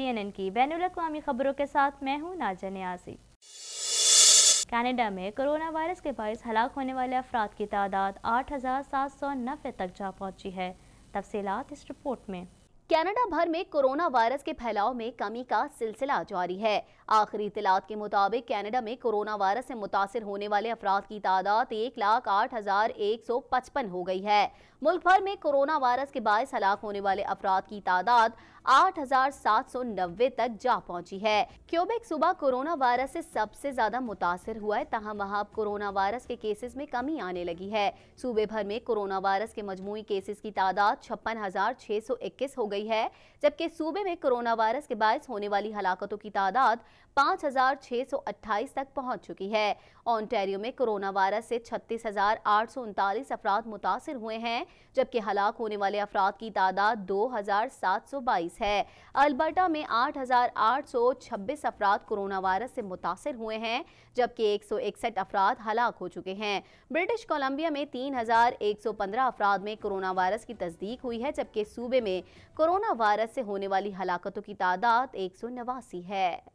सी N N की बैन अवी खबरों के साथ मैं हूँ नाजा न्याजी कनाडा में कोरोना वायरस के बायस हलाक होने वाले अफराद की तादाद आठ हज़ार सात सौ नब्बे तक जा पहुंची है तफसीत इस रिपोर्ट में कनाडा भर में कोरोना वायरस के फैलाव में कमी का सिलसिला जारी है आखिरी इतलात के मुताबिक कैनेडा में कोरोना वायरस से मुतासर होने वाले अफराद की तादाद एक लाख आठ हजार एक सौ पचपन हो गई है मुल्क भर में कोरोना वायरस के बायस हलाक होने वाले अफराद की तादाद आठ हजार सात सौ नब्बे तक जा पहुंची है क्यूबेक सुबह कोरोना वायरस से सबसे ज्यादा मुतासर हुआ है तहम वहां कोरोना वायरस के केसेस में कमी आने लगी है सूबे भर में कोरोना वायरस के मजमू केसेस की तादाद छप्पन हजार छह सौ इक्कीस हो गई है जबकि सूबे में कोरोना वायरस के बायस होने वाली हलाकतों की तादाद 5,628 तक पहुंच चुकी है ऑन्टेरियो में कोरोना वायरस से छत्तीस हजार अफराद मुतासर हुए हैं जबकि हलाक होने वाले अफराद की तादाद बाईस है अल्बर्टा में आठ छब्बीस अफराद कोरोना वायरस से मुतासर हुए हैं जबकि एक अफराद हलाक हो चुके हैं ब्रिटिश कोलंबिया में 3,115 अफराद में कोरोना वायरस की तस्दीक हुई है जबकि सूबे में कोरोना वायरस से होने वाली हलाकतों की तादाद एक है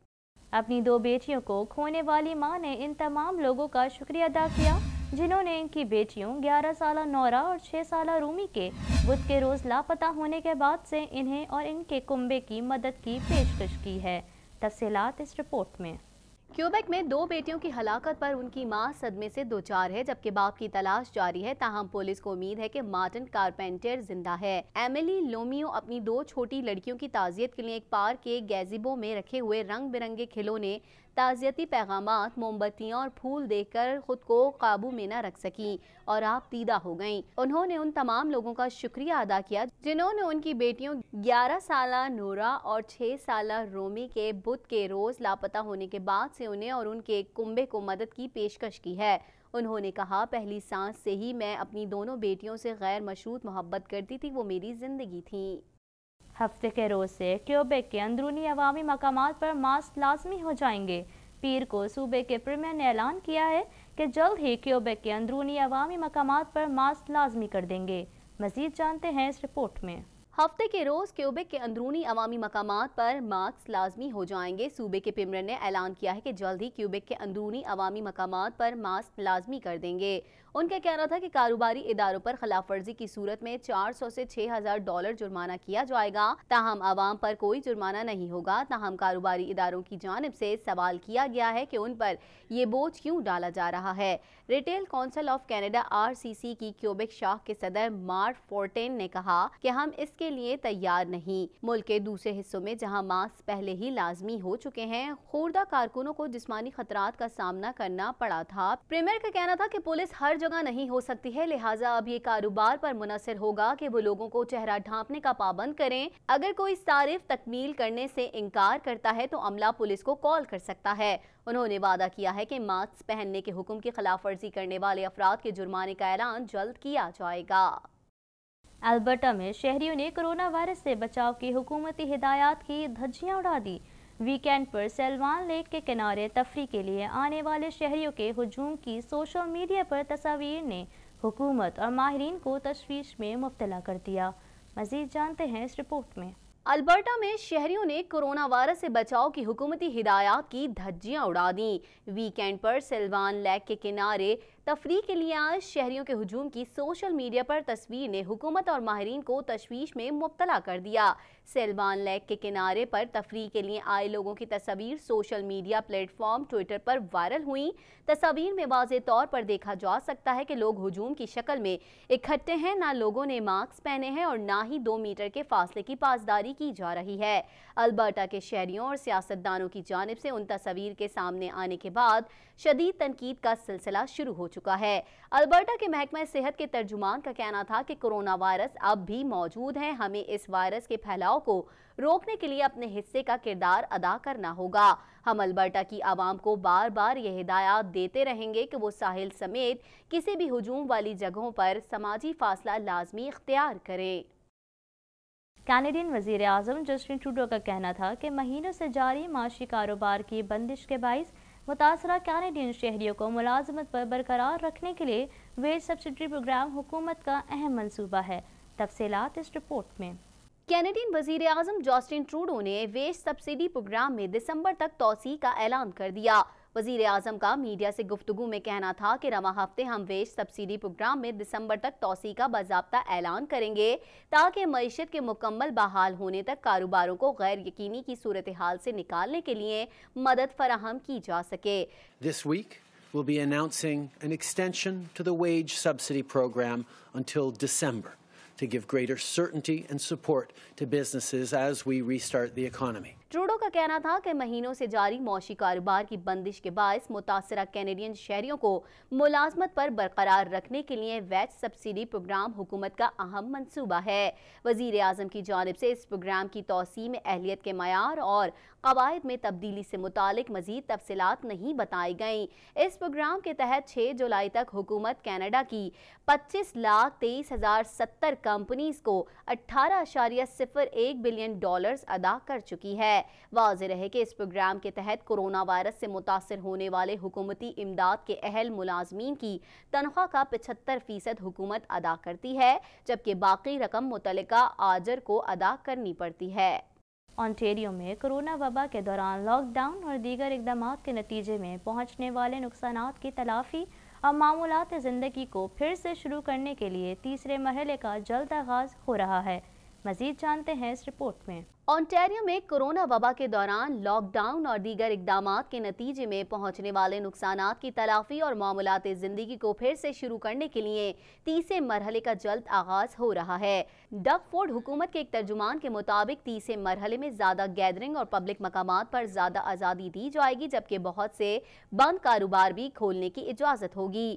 अपनी दो बेटियों को खोने वाली मां ने इन तमाम लोगों का शुक्रिया अदा किया जिन्होंने इनकी बेटियों 11 साल नौरा और 6 साल रूमी के बुध के रोज़ लापता होने के बाद से इन्हें और इनके कुंबे की मदद की पेशकश की है तफसीत इस रिपोर्ट में क्यूबेक में दो बेटियों की हलाकत पर उनकी मां सदमे से दो चार है जबकि बाप की तलाश जारी है ताहम पुलिस को उम्मीद है कि मार्टिन कारपेंटर जिंदा है एमिली लोमियो अपनी दो छोटी लड़कियों की ताजियत के लिए एक पार्क के गैजिबो में रखे हुए रंग बिरंगे खिलौने ताज़ियती पैगाम मोमबत्तियाँ और फूल देकर खुद को काबू में न रख सकें और आप दीदा हो गईं उन्होंने उन तमाम लोगों का शुक्रिया अदा किया जिन्होंने उनकी बेटियों 11 साल नूरा और 6 साल रोमी के बुध के रोज़ लापता होने के बाद से उन्हें और उनके कुंबे को मदद की पेशकश की है उन्होंने कहा पहली सांस से ही मैं अपनी दोनों बेटियों से गैर मशरूत मोहब्बत करती थी वो मेरी ज़िंदगी थी हफ्ते के रोज़ से क्योबेक के अंदरूनी अवामी मकाम पर मास्क लाजमी हो जाएंगे पीर को सूबे के प्रीमियर ने ऐलान किया है कि जल्द ही क्योबेक के अंदरूनी अवामी मकाम पर मास्क लाजमी कर देंगे मजीद जानते हैं इस रिपोर्ट में हफ्ते के रोज़ क्यूबे के अंदरूनी अवामी मकाम पर मास्क लाजमी हो जाएंगे सूबे के पिमरन ने ऐलान किया है कि जल्द ही क्यूबे के अंदरूनी अवामी मकाम पर मास्क लाजमी कर देंगे उनका कहना था कि कारोबारी इदारों पर खिलाफ वर्जी की सूरत में 400 से 6000 डॉलर जुर्माना किया जाएगा ताहम आवाम पर कोई जुर्माना नहीं होगा ताहम कारोबारी इदारों की जानब से सवाल किया गया है कि उन पर ये बोझ क्यों डाला जा रहा है retail council of Canada R C C की क्यूबिक शाह के सदर मार्क फोर्टेन ने कहा कि हम इसके लिए तैयार नहीं मुल्क के दूसरे हिस्सों में जहाँ मास्क पहले ही लाजमी हो चुके हैं खुर्दा कारकुनों को जिसमानी खतरात का सामना करना पड़ा था प्रीमियर का कहना था की पुलिस हर जगह नहीं हो सकती है लिहाजा अब ये कारोबार पर मुनसर होगा कि वो लोगों को चेहरा ढांपने का पाबंद करें अगर कोई तारीफ तकमील करने से इनकार करता है तो अमला पुलिस को कॉल कर सकता है उन्होंने वादा किया है कि मास्क पहनने के हुक्म की खिलाफ वर्जी करने वाले अफराद के जुर्माने का ऐलान जल्द किया जाएगा अल्बर्टा में शहरियों ने कोरोना वायरस से बचाव की हुकूमती हिदायत की धज्जियां उड़ा दी वीकेंड पर सेलवान लेक के किनारे तफरी के लिए आने वाले शहरियों के हजूम की सोशल मीडिया पर तस्वीर ने हुकूमत और माहरीन को तशवीश में मुबतला कर दिया मजीद जानते हैं इस रिपोर्ट में अल्बर्टा में शहरियों ने कोरोना वायरस से बचाव की हुकूमती हिदायत की धज्जियां उड़ा दी वीकेंड पर सिल्वान लेक के किनारे तफरी के लिए आज शहरियों के हजूम की सोशल मीडिया पर तस्वीर ने हुकूमत और माहरीन को तशवीश में मुबतला कर दिया सेलवान लेक के किनारे पर तफरी के लिए आए लोगों की तस्वीर सोशल मीडिया प्लेटफॉर्म ट्विटर पर वायरल हुई तस्वीर में वाज तौर पर देखा जा सकता है कि लोग हजूम की शक्ल में इकट्ठे हैं ना लोगों ने मास्क पहने हैं और ना ही दो मीटर के फासले की पासदारी की जा रही है अल्बर्टा के शहरियों और सियासतदानों की जानब से उन तस्वीर के सामने आने के बाद शदीद तनकीद का सिलसिला शुरू हो चुका है अल्बर्टा के महकमा सेहत के तर्जुमान का कहना था कि कोरोना वायरस अब भी मौजूद है हमें इस वायरस के फैलाव को रोकने के लिए अपने हिस्से का किरदार अदा करना होगा हम अल्बर्टा की आवाम को बार बार यह हिदायत देते रहेंगे कि वो साहिल समेत किसी भी हजूम वाली जगहों पर समाजी फासला लाजमी इख्तियार करें कैनेडियन वजीर अजम जस्टिन ट्रूडो का कहना था कि महीनों से जारी माशी कारोबार की बंदिश के बाईस मुतासर कैनेडियन शहरीों को मुलाजमत पर बरकरार रखने के लिए वेज सब्सिडी प्रोग्राम हुकूमत का अहम मनसूबा है तफसीत इस रिपोर्ट में कैनेडियन वजीर अजम जॉस्टिन ट्रूडो ने वेज सब्सिडी प्रोग्राम में दिसंबर तक तोसी का ऐलान कर दिया वजीर अजम का मीडिया से गुफ्तु में कहना था कि रवा हफ्ते हम वेज सब्सिडी प्रोग्राम में दिसंबर तक तोसी का बाबा ऐलान करेंगे ताकि मीशत के मुकम्मल बहाल होने तक कारोबारों को गैर यकीनी की सूरत हाल से निकालने के लिए मदद फराहम की जा सके This week, We'll be announcing an extension to the wage subsidy program until December to give greater certainty and support to businesses as we restart the economy. Trudeau का कहना था कि महीनों से जारी मौसी कारोबार की बंदिश के बायस मुतासर कैनेडियन शहरियों को मुलाजमत पर बरकरार रखने के लिए वैज सब्सिडी प्रोग्राम हुकूमत का अहम मनसूबा है वजीर अजम की जानब से इस प्रोग्राम की तोसी में अहलियत के मैार और कवायद में तब्दीली से मुतक मजीद तफसलत नहीं बताई गई इस प्रोग्राम के तहत छः जुलाई तक हुकूमत कैनेडा की पच्चीस लाख तेईस हज़ार सत्तर कंपनीज को अट्ठारह अशारिया सिफर एक बिलियन डॉलर अदा कर चुकी है वाज रहे कि इस प्रोग्राम के तहत कोरोना वायरस से मुतासर होने वाले हुकूमती इमदाद के अहल मुलाजमीन की तनख्वाह का पचहत्तर फीसद हुकूमत अदा करती है जबकि बाकी रकम मुतल आजर को अदा करनी पड़ती है ऑन्टेरियो में कोरोना वबा के दौरान लॉकडाउन और दीगर इकदाम के नतीजे में पहुंचने वाले नुकसान की तलाफी और मामूलत ज़िंदगी को फिर से शुरू करने के लिए तीसरे मरहले का जल्द आगाज़ हो रहा है मज़ीद जानते हैं इस रिपोर्ट में ऑन्टेरियो में कोरोना वबा के दौरान लॉकडाउन और दीगर इकदाम के नतीजे में पहुंचने वाले नुकसान की तलाफी और मामूलत ज़िंदगी को फिर से शुरू करने के लिए तीसरे मरहले का जल्द आगाज हो रहा है डग फोर्ड हुकूमत के एक तर्जुमान के मुताबिक तीसरे मरहले में ज़्यादा गैदरिंग और पब्लिक मकाम पर ज़्यादा आज़ादी दी जाएगी जबकि बहुत से बंद कारोबार भी खोलने की इजाज़त होगी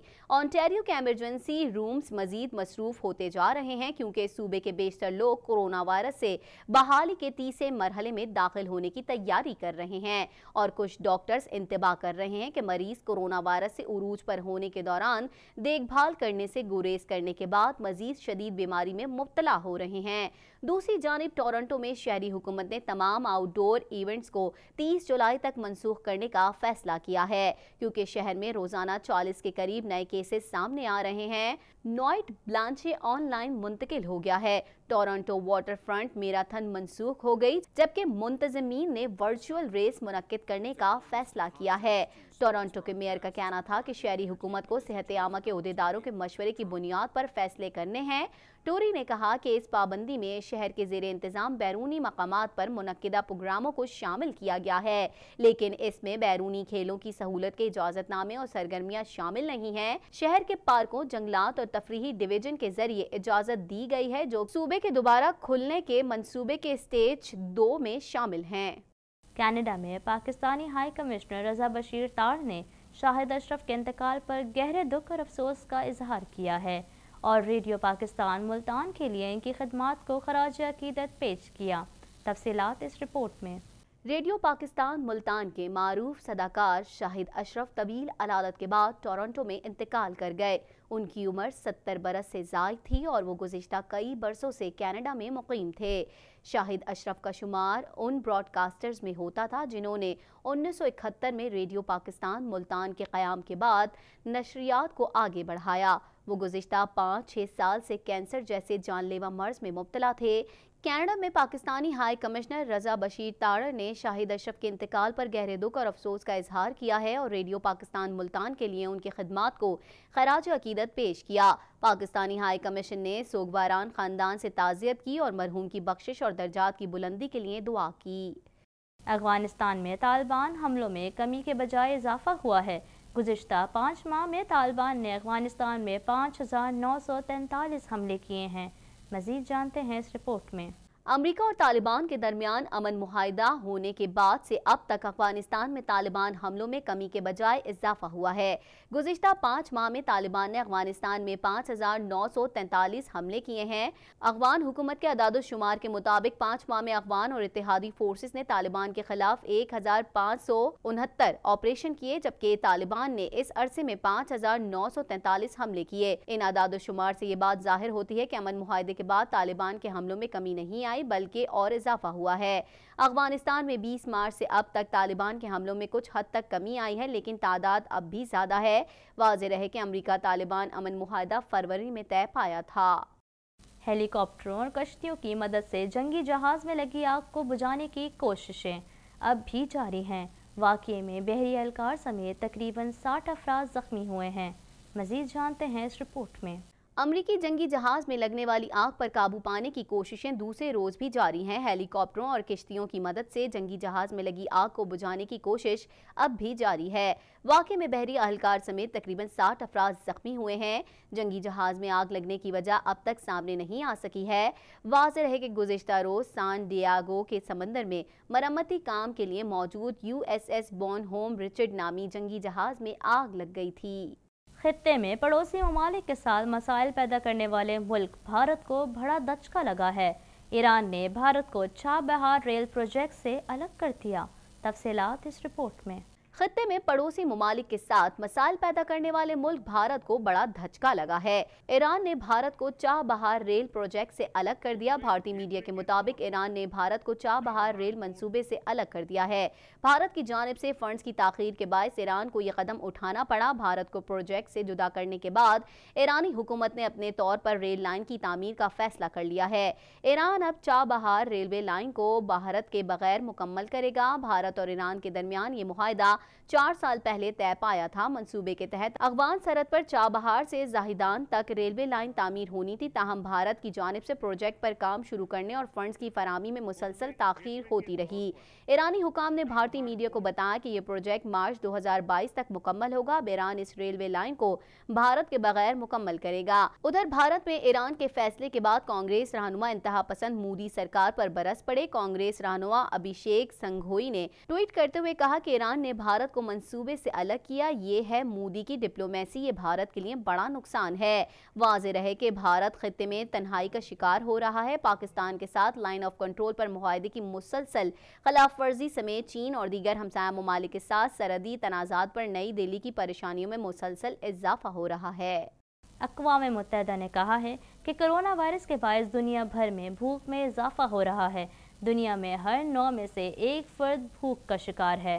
ऑन्टेरियो के एमरजेंसी रूम्स मजीद मसरूफ होते जा रहे हैं क्योंकि सूबे के बेशतर लोग कोरोना वायरस से बहाली के तीसरे मरहले में दाखिल होने की तैयारी कर रहे हैं और कुछ डॉक्टर्स इंतबाह कर रहे हैं कि मरीज कोरोना वायरस से उरूज पर होने के दौरान देखभाल करने से गुरेज करने के बाद मजीद शदीद बीमारी में मुबतला हो रहे हैं दूसरी जानब टोरंटो में शहरी हुकूमत ने तमाम आउटडोर इवेंट्स को तीस जुलाई तक मनसूख करने का फैसला किया है क्योंकि शहर में रोजाना चालीस के करीब नए केसेस सामने आ रहे हैं नॉइट ब्लांचे ऑनलाइन मुंतकिल हो गया है टोरंटो वाटरफ्रंट मैराथन मनसूख हो गई जबकि मुंतजमीन ने वर्चुअल रेस मुनद करने का फैसला किया है टोरंटो के मेयर का कहना था कि शहरी हुकूमत को सेहत आमा के अहदेदारों के मशवरे की बुनियाद पर फैसले करने हैं टोरी ने कहा कि इस पाबंदी में शहर के जेर इंतज़ाम बैरूनी मकाम पर मनदा प्रोग्रामों को शामिल किया गया है लेकिन इसमें बैरूनी खेलों की सहूलत के इजाजतनामे और सरगर्मियाँ शामिल नहीं है शहर के पार्कों जंगलात और तफरी डिवीजन के जरिए इजाजत दी गई है जो सूबे के दोबारा खुलने के मनसूबे के स्टेज दो में शामिल हैं कनाडा में पाकिस्तानी हाई कमिश्नर रजा बशीर तार ने शाहिद अशरफ के इंतकाल पर गहरे दुख और अफसोस का इजहार किया है और रेडियो पाकिस्तान मुल्तान के लिए इनकी खदमात को खराज अकीदत पेश किया तफसीत इस रिपोर्ट में रेडियो पाकिस्तान मुल्तान के मरूफ सदाकार शाहिद अशरफ तवील अदालत के बाद टोरंटो में इंतकाल कर गए उनकी उम्र 70 बरस से जायद थी और वो गुजशत कई बरसों से कनाडा में मुकीम थे शाहिद अशरफ का शुमार उन ब्रॉडकास्टर्स में होता था जिन्होंने 1971 में रेडियो पाकिस्तान मुल्तान के क़्याम के बाद नशरियात को आगे बढ़ाया वो गुजशत पाँच छः साल से कैंसर जैसे जानलेवा मर्ज में मुबतला थे कैनेडा में पाकिस्तानी हाई कमिश्नर रजा बशीर ताड़ ने शाहिद अशरफ के इंतकाल पर गहरे दुख और अफसोस का इजहार किया है और रेडियो पाकिस्तान मुल्तान के लिए उनकी खदमात को खराज अकीदत पेश किया पाकिस्तानी हाई कमीशन ने सोगवारान खानदान से ताज़ियत की और मरहूम की बख्शिश और दर्जात की बुलंदी के लिए दुआ की अफगानिस्तान में तालिबान हमलों में कमी के बजाय इजाफा हुआ है गुजशत पाँच माह में तालिबान ने अफगानिस्तान में पाँच हज़ार नौ सौ तैंतालीस हमले किए हैं मज़ीद जानते हैं इस रिपोर्ट में अमरीका और तालिबान के दरमियान अमन माहिदा होने के बाद से अब तक अफगानिस्तान में तालिबान हमलों में कमी के बजाय इजाफा हुआ है गुजशत पाँच माह में तालिबान ने अफगानिस्तान में पाँच हजार नौ सौ तैंतालीस हमले किए हैं अफगान हुकूमत के अदाद शुमार के मुताबिक पाँच माह में अफगान और इतिहादी फोर्सेज ने तालिबान के खिलाफ एक हजार पाँच सौ उनहत्तर ऑपरेशन किए जबकि तालिबान ने इस अरसे में पाँच हजार नौ सौ तैंतालीस हमले किए इन अदादोशुमार से ये बात जाहिर होती है की अमन मुहिदे के बाद तालिबान के हमलों में कमी नहीं आई तोानाई बल्कि और इजाफा हुआ है अफगानिस्तान में 20 मार्च से अब तक तालिबान के हमलों में कुछ हद तक कमी आई है लेकिन तादाद अब भी ज़्यादा है वाज रहे कि अमरीका तालिबान अमन माहिदा फरवरी में तय पाया था हेलीकॉप्टरों और कश्तियों की मदद से जंगी जहाज़ में लगी आग को बुझाने की कोशिशें अब भी जारी हैं वाक़े में बहरी एहलकार समेत तकरीबन साठ अफराज ज़ख्मी हुए हैं मज़ीद जानते हैं इस रिपोर्ट में अमरीकी जंगी जहाज में लगने वाली आग पर काबू पाने की कोशिशें दूसरे रोज भी जारी हैं हेलीकॉप्टरों और किश्तियों की मदद से जंगी जहाज में लगी आग को बुझाने की कोशिश अब भी जारी है वाक में बहरी अहलकार समेत तकरीबन साठ अफराज जख्मी हुए हैं जंगी जहाज में आग लगने की वजह अब तक सामने नहीं आ सकी है वाज है कि गुजशत रोज सान डियागो के समंदर में मरम्मती काम के लिए मौजूद U S S Bonhomme Richard नामी जंगी जहाज में आग लग गई थी खत्े में पड़ोसी ममालिक के साथ मसाइल पैदा करने वाले मुल्क भारत को बड़ा दचका लगा है ईरान ने भारत को बहार रेल प्रोजेक्ट से अलग कर दिया तफसीत इस रिपोर्ट में खत्ते में पड़ोसी ममालिक के साथ मसाइल पैदा करने वाले मुल्क भारत को बड़ा धचका लगा है ईरान ने भारत को बहार रेल प्रोजेक्ट से अलग कर दिया भारतीय मीडिया के मुताबिक ईरान ने भारत को बहार रेल मंसूबे से अलग कर दिया है भारत की जानब से फंड्स की तखीर के बायस ईरान को यह कदम उठाना पड़ा भारत को प्रोजेक्ट से जुदा करने के बाद ईरानी हुकूमत ने अपने तौर पर रेल लाइन की तमीर का फैसला कर लिया है ईरान अब बहार रेलवे लाइन को भारत के बगैर मुकम्मल करेगा भारत और ईरान के दरमियान ये माहिदा चार साल पहले तय पाया था मंसूबे के तहत अगवान सरहद पर चाबहार से जाहिदान तक रेलवे लाइन तामीर होनी थी ताहम भारत की जानब से प्रोजेक्ट पर काम शुरू करने और फंड्स की फरहमी में मुसलसल ताखीर होती रही ईरानी हुकाम ने भारतीय मीडिया को बताया कि ये प्रोजेक्ट मार्च 2022 तक मुकम्मल होगा अब ईरान इस रेलवे लाइन को भारत के बगैर मुकम्मल करेगा उधर भारत में ईरान के फैसले के बाद कांग्रेस रहनुमा इंतहा पसंद मोदी सरकार पर बरस पड़े कांग्रेस रहनुमा अभिषेक संघोई ने ट्वीट करते हुए कहा कि ईरान ने भारत भारत को मंसूबे से अलग किया ये है मोदी की डिप्लोमेसी ये भारत के लिए बड़ा नुकसान है वाज रहे कि भारत खत्े में तन्हाई का शिकार हो रहा है पाकिस्तान के साथ लाइन ऑफ कंट्रोल पर माहदे की मुसलसल खिलाफ समेत चीन और दीगर हमसाया ममालिक के साथ सरहदी तनाजात पर नई दिल्ली की परेशानियों में मुसलसल इजाफा हो रहा है अकवा मुतहदा ने कहा है कि कोरोना वायरस के बायस दुनिया भर में भूख में इजाफा हो रहा है दुनिया में हर नौ में से एक फर्द भूख का शिकार है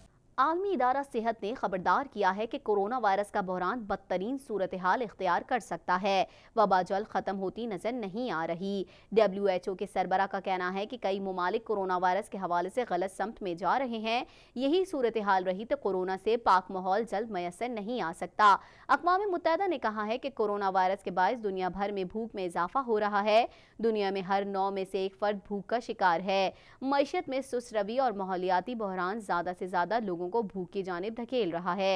आलमी इदारा सेहत ने खबरदार किया है कि कोरोना वायरस का बहरान बदतरीन सूरत हाल इख्तियार कर सकता है वबा जल ख़त्म होती नज़र नहीं आ रही डब्ल्यू एच ओ के सरबरा का कहना है कि कई ममालिक कोरोना वायरस के हवाले से गलत समत में जा रहे हैं यही सूरत हाल रही तो कोरोना से पाक माहौल जल्द मैसर नहीं आ सकता अकवा मुतहदा ने कहा है कि कोरोना वायरस के बायस दुनिया भर में भूख में इजाफा हो रहा है दुनिया में हर नौ में से एक फ़र्द भूख का शिकार है मीशत में रवि और माहौलियाती बहरान ज़्यादा से ज़्यादा लोगों को भूख की जानब धकेल रहा है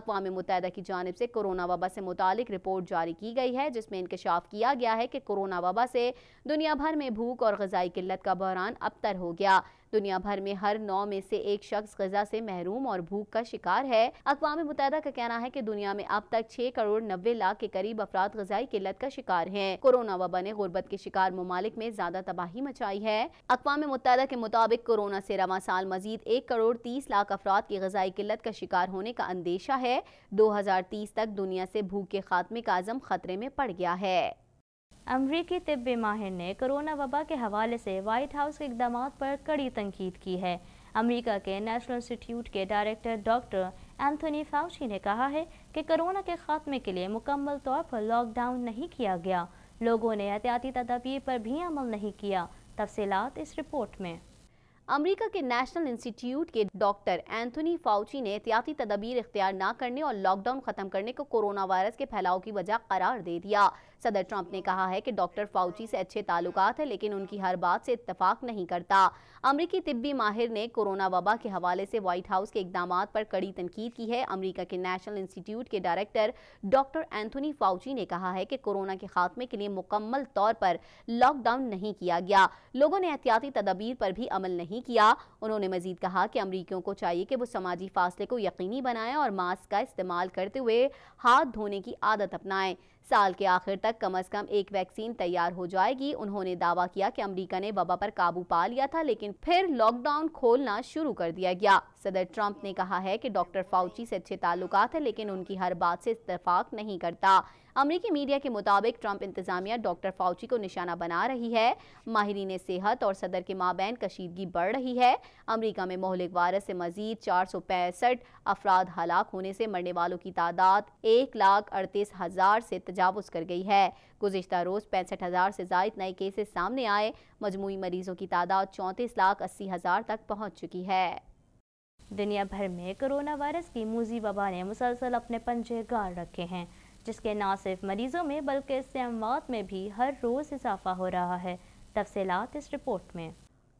अकवा मुतहदा की जानब से कोरोना वबा से मुतालिक रिपोर्ट जारी की गई है जिसमें इंकशाफ किया गया है कि कोरोना वबा से दुनिया भर में भूख और गजाई किल्लत का बहरान अबतर हो गया दुनिया भर में हर नौ में से एक शख्स गजा से महरूम और भूख का शिकार है अकवा मुतहदा का कहना है की दुनिया में अब तक छह करोड़ नब्बे लाख के करीब अफराद गजाई किल्लत का शिकार है कोरोना वबा ने गुर्बत के शिकार ममालिक में ज्यादा तबाही मचाई है अकवा मुतहदा के मुताबिक कोरोना से रवा साल मजीद एक करोड़ तीस लाख अफराद की गजाई किल्लत का शिकार होने का अंदेशा है दो हजार तीस तक दुनिया से भूख के खात्मे का आजम खतरे में पड़ गया है अमरीकी तिबी माहिर ने कोरोना वबा के हवाले से वाइट हाउस के इकदाम पर कड़ी तनकीद की है अमरीका के नेशनल इंस्टीट्यूट के डायरेक्टर डॉक्टर एंथोनी फाउची ने कहा है कि कोरोना के खात्मे के लिए मुकम्मल तौर पर लॉकडाउन नहीं किया गया लोगों ने एहतियाती तदाबीर पर भी अमल नहीं किया तफसीत इस रिपोर्ट में अमेरिका के नेशनल इंस्टीट्यूट के डॉक्टर एंथनी फाउची ने एहतियाती तदाबीर इख्तियार न करने और लॉकडाउन खत्म करने को कोरोना वायरस के फैलाव की वजह करार दे दिया सदर ट्रंप ने कहा है कि डॉक्टर फाउची से अच्छे ताल्लुकात हैं लेकिन उनकी हर बात से इतफाक नहीं करता अमरीकी तिब्बी माहिर ने कोरोना वबा के हवाले से व्हाइट हाउस के इकदाम पर कड़ी तनकीद की है अमरीका के नेशनल इंस्टीट्यूट के डायरेक्टर डॉक्टर एंथोनी फाउची ने कहा है कि कोरोना के खात्मे के लिए मुकम्मल तौर पर लॉकडाउन नहीं किया गया लोगों ने एहतियाती तदाबीर पर भी अमल नहीं किया उन्होंने मजीद कहा कि अमरीकियों को चाहिए कि वो समाजी फासले को यकीनी बनाएं और मास्क का इस्तेमाल करते हुए हाथ धोने की आदत अपनाएं साल के आखिर तक कम अज कम एक वैक्सीन तैयार हो जाएगी उन्होंने दावा किया कि अमरीका ने वबा पर काबू पा लिया था लेकिन फिर लॉकडाउन खोलना शुरू कर दिया गया सदर ट्रंप ने कहा है कि डॉक्टर फाउची से अच्छे ताल्लुक है लेकिन उनकी हर बात से इतफाक नहीं करता अमरीकी मीडिया के मुताबिक ट्रंप इंतजामिया डॉक्टर फाउची को निशाना बना रही है माहरीन सेहत और सदर के माबेन कशीदगी बढ़ रही है अमरीका में मोहलिक वायरस से मजीद चार सौ पैंसठ अफराद हलाक होने से मरने वालों की तादाद एक लाख अड़तीस हज़ार से तजावज़ कर गई है गुजशत रोज़ पैंसठ हज़ार से जायद नए केसेस सामने आए मजमू मरीजों की तादाद चौंतीस लाख अस्सी हज़ार तक पहुँच चुकी है दुनिया भर में कोरोना वायरस की मूजी वबा ने मुसलसल अपने पंजे गाड़ रखे हैं जिसके न सिर्फ मरीजों में बल्कि इससे अमवात में भी हर रोज़ इजाफा हो रहा है तफसलत इस रिपोर्ट में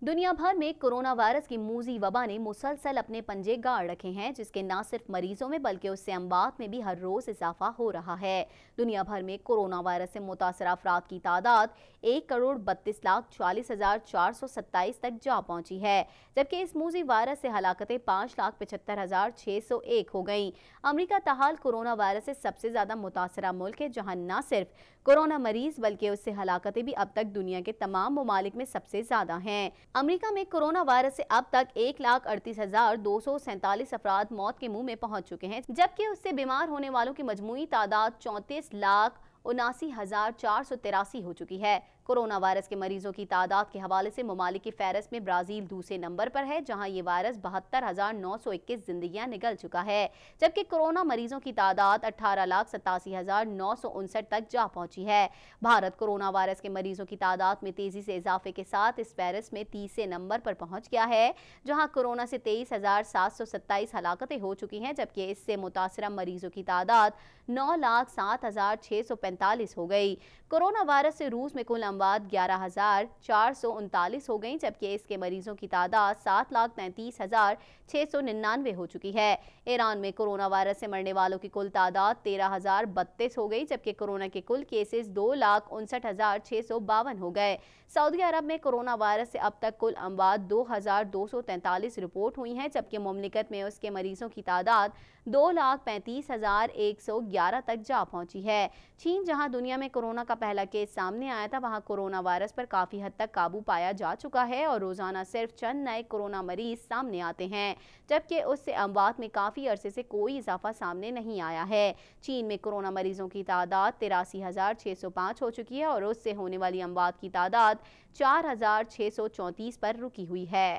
दुनिया भर में कोरोना वायरस की मूजी वबा ने मुसलसल अपने पंजे गाड़ रखे हैं जिसके न सिर्फ मरीजों में बल्कि उससे अमवात में भी हर रोज़ इजाफा हो रहा है दुनिया भर में कोरोना वायरस से मुतासर अफराद की तादाद एक करोड़ बत्तीस लाख चालीस हजार चार सौ सत्ताईस तक जा पहुंची है जबकि इस मूजी वायरस से हलाकतें पाँच लाख पचहत्तर हजार छः सौ एक हो गयी अमरीका तहाल कोरोना वायरस से सबसे ज्यादा मुतासरा मुल्क है जहाँ न सिर्फ कोरोना मरीज बल्कि उससे हलाकतें भी अब तक दुनिया के तमाम ममालिक में सबसे ज्यादा हैं अमरीका में कोरोना वायरस से अब तक एक लाख अड़तीस हजार दो सौ सैतालीस अफराद मौत के मुँह में पहुँच चुके हैं जबकि उससे बीमार होने वालों की मजमू तादाद चौंतीस लाख उनासी हो चुकी है कोरोना वायरस के मरीजों की तादाद के हवाले से ममालिक फहरस्त में ब्राज़ील दूसरे नंबर पर है जहाँ ये वायरस बहत्तर हज़ार नौ सौ इक्कीस जिंदगियाँ निकल चुका है जबकि कोरोना मरीजों की तादाद अठारह लाख सतासी हज़ार नौ सौ उनसठ तक जा पहुँची है भारत कोरोना वायरस के मरीजों की तादाद में तेज़ी से इजाफे के साथ इस फेरस में तीसरे नंबर पर पहुँच गया है जहाँ कोरोना से तेईस हज़ार सात सौ सत्ताईस हलाकतें हो चुकी हैं जबकि इससे मुतासर मरीजों की तादाद नौ लाख सात हज़ार छः सौ पैंतालीस हो गई कोरोना वायरस से रूस में कुल अमवात ग्यारह हज़ार चार सौ उनतालीस हो गई जबकि इसके मरीजों की तादाद सात लाख तैंतीस हज़ार छः सौ निन्यानवे हो चुकी है ईरान में कोरोना वायरस से मरने वालों की कुल तादाद तेरह हज़ार बत्तीस हो गई जबकि कोरोना के कुल केसेस दो लाख उनसठ हज़ार छः सौ बावन हो गए सऊदी अरब में कोरोना वायरस से अब तक कुल अमवात दो हज़ार दो सौ तैंतालीस रिपोर्ट हुई हैं जबकि ममलिकत में उसके मरीजों की तादाद दो लाख पैंतीस हजार एक सौ ग्यारह तक जा पहुंची है चीन जहां दुनिया में कोरोना का पहला केस सामने आया था वहां कोरोना वायरस पर काफी हद तक काबू पाया जा चुका है और रोजाना सिर्फ चंद नए कोरोना मरीज सामने आते हैं जबकि उससे अमवात में काफी अरसे से कोई इजाफा सामने नहीं आया है चीन में कोरोना मरीजों की तादाद तिरासी हजार छह सौ पाँच हो चुकी है और उससे होने वाली अमवात की तादाद चार हजार छह सौ चौंतीस पर रुकी हुई है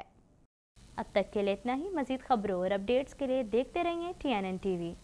अब तक के लिए इतना ही मजीद खबरों और अपडेट्स के लिए देखते रहिए T N N T we